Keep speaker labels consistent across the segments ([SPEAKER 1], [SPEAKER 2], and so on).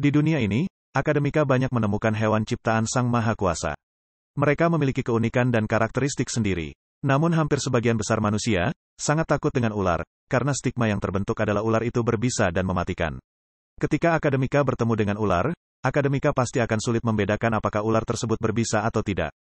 [SPEAKER 1] Di dunia ini, akademika banyak menemukan hewan ciptaan Sang Maha Kuasa. Mereka memiliki keunikan dan karakteristik sendiri. Namun hampir sebagian besar manusia, sangat takut dengan ular, karena stigma yang terbentuk adalah ular itu berbisa dan mematikan. Ketika akademika bertemu dengan ular, akademika pasti akan sulit membedakan apakah ular tersebut berbisa atau tidak.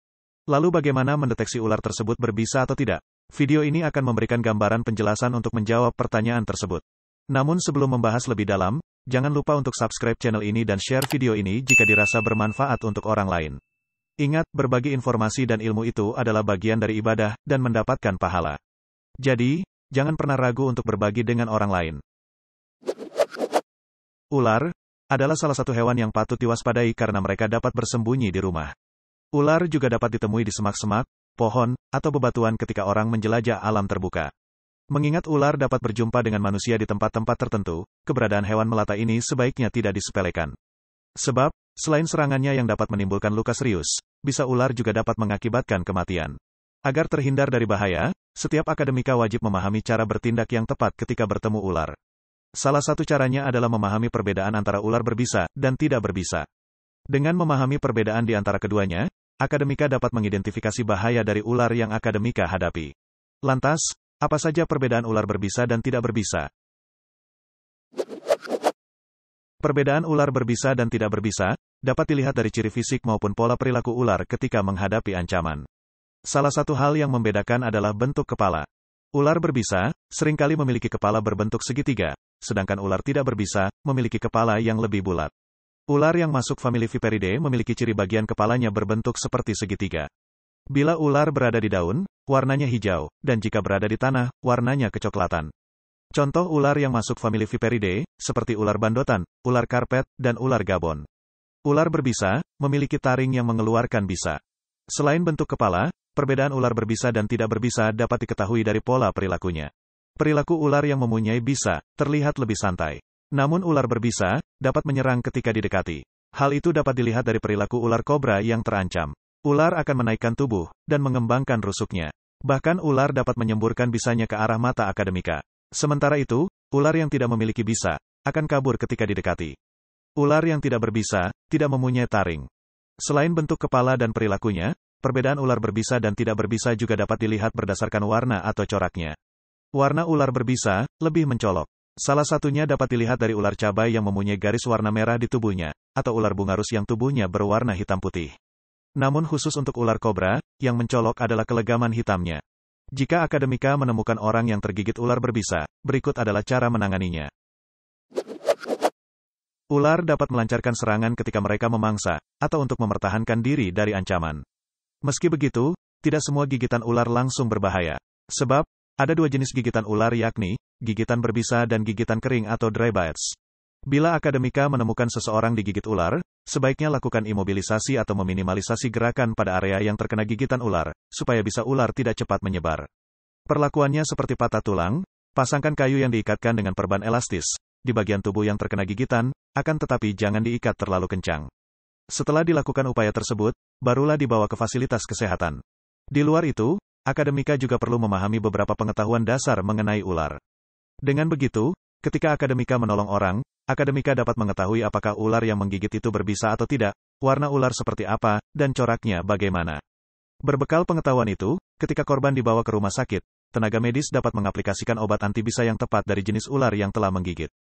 [SPEAKER 1] Lalu bagaimana mendeteksi ular tersebut berbisa atau tidak? Video ini akan memberikan gambaran penjelasan untuk menjawab pertanyaan tersebut. Namun sebelum membahas lebih dalam, Jangan lupa untuk subscribe channel ini dan share video ini jika dirasa bermanfaat untuk orang lain. Ingat, berbagi informasi dan ilmu itu adalah bagian dari ibadah, dan mendapatkan pahala. Jadi, jangan pernah ragu untuk berbagi dengan orang lain. Ular adalah salah satu hewan yang patut diwaspadai karena mereka dapat bersembunyi di rumah. Ular juga dapat ditemui di semak-semak, pohon, atau bebatuan ketika orang menjelajah alam terbuka. Mengingat ular dapat berjumpa dengan manusia di tempat-tempat tertentu, keberadaan hewan melata ini sebaiknya tidak disepelekan. Sebab, selain serangannya yang dapat menimbulkan luka serius, bisa ular juga dapat mengakibatkan kematian. Agar terhindar dari bahaya, setiap akademika wajib memahami cara bertindak yang tepat ketika bertemu ular. Salah satu caranya adalah memahami perbedaan antara ular berbisa dan tidak berbisa. Dengan memahami perbedaan di antara keduanya, akademika dapat mengidentifikasi bahaya dari ular yang akademika hadapi. Lantas, apa saja perbedaan ular berbisa dan tidak berbisa? Perbedaan ular berbisa dan tidak berbisa dapat dilihat dari ciri fisik maupun pola perilaku ular ketika menghadapi ancaman. Salah satu hal yang membedakan adalah bentuk kepala. Ular berbisa seringkali memiliki kepala berbentuk segitiga, sedangkan ular tidak berbisa memiliki kepala yang lebih bulat. Ular yang masuk famili Viperidae memiliki ciri bagian kepalanya berbentuk seperti segitiga. Bila ular berada di daun, warnanya hijau, dan jika berada di tanah, warnanya kecoklatan. Contoh ular yang masuk famili Viperidae, seperti ular bandotan, ular karpet, dan ular gabon. Ular berbisa, memiliki taring yang mengeluarkan bisa. Selain bentuk kepala, perbedaan ular berbisa dan tidak berbisa dapat diketahui dari pola perilakunya. Perilaku ular yang mempunyai bisa, terlihat lebih santai. Namun ular berbisa, dapat menyerang ketika didekati. Hal itu dapat dilihat dari perilaku ular kobra yang terancam. Ular akan menaikkan tubuh, dan mengembangkan rusuknya. Bahkan ular dapat menyemburkan bisanya ke arah mata akademika. Sementara itu, ular yang tidak memiliki bisa, akan kabur ketika didekati. Ular yang tidak berbisa, tidak mempunyai taring. Selain bentuk kepala dan perilakunya, perbedaan ular berbisa dan tidak berbisa juga dapat dilihat berdasarkan warna atau coraknya. Warna ular berbisa, lebih mencolok. Salah satunya dapat dilihat dari ular cabai yang mempunyai garis warna merah di tubuhnya, atau ular bungarus yang tubuhnya berwarna hitam putih. Namun khusus untuk ular kobra, yang mencolok adalah kelegaman hitamnya. Jika akademika menemukan orang yang tergigit ular berbisa, berikut adalah cara menanganinya. Ular dapat melancarkan serangan ketika mereka memangsa, atau untuk mempertahankan diri dari ancaman. Meski begitu, tidak semua gigitan ular langsung berbahaya. Sebab, ada dua jenis gigitan ular yakni, gigitan berbisa dan gigitan kering atau dry bites. Bila akademika menemukan seseorang digigit ular, sebaiknya lakukan imobilisasi atau meminimalisasi gerakan pada area yang terkena gigitan ular, supaya bisa ular tidak cepat menyebar. Perlakuannya seperti patah tulang, pasangkan kayu yang diikatkan dengan perban elastis, di bagian tubuh yang terkena gigitan, akan tetapi jangan diikat terlalu kencang. Setelah dilakukan upaya tersebut, barulah dibawa ke fasilitas kesehatan. Di luar itu, akademika juga perlu memahami beberapa pengetahuan dasar mengenai ular. Dengan begitu, ketika akademika menolong orang, akademika dapat mengetahui apakah ular yang menggigit itu berbisa atau tidak, warna ular seperti apa, dan coraknya bagaimana. Berbekal pengetahuan itu, ketika korban dibawa ke rumah sakit, tenaga medis dapat mengaplikasikan obat antibisa yang tepat dari jenis ular yang telah menggigit.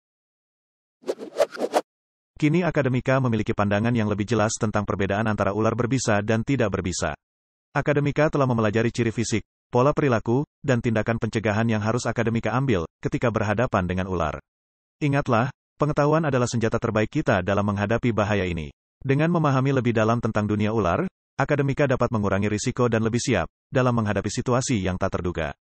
[SPEAKER 1] Kini akademika memiliki pandangan yang lebih jelas tentang perbedaan antara ular berbisa dan tidak berbisa. Akademika telah memelajari ciri fisik, pola perilaku, dan tindakan pencegahan yang harus akademika ambil ketika berhadapan dengan ular. Ingatlah, Pengetahuan adalah senjata terbaik kita dalam menghadapi bahaya ini. Dengan memahami lebih dalam tentang dunia ular, akademika dapat mengurangi risiko dan lebih siap dalam menghadapi situasi yang tak terduga.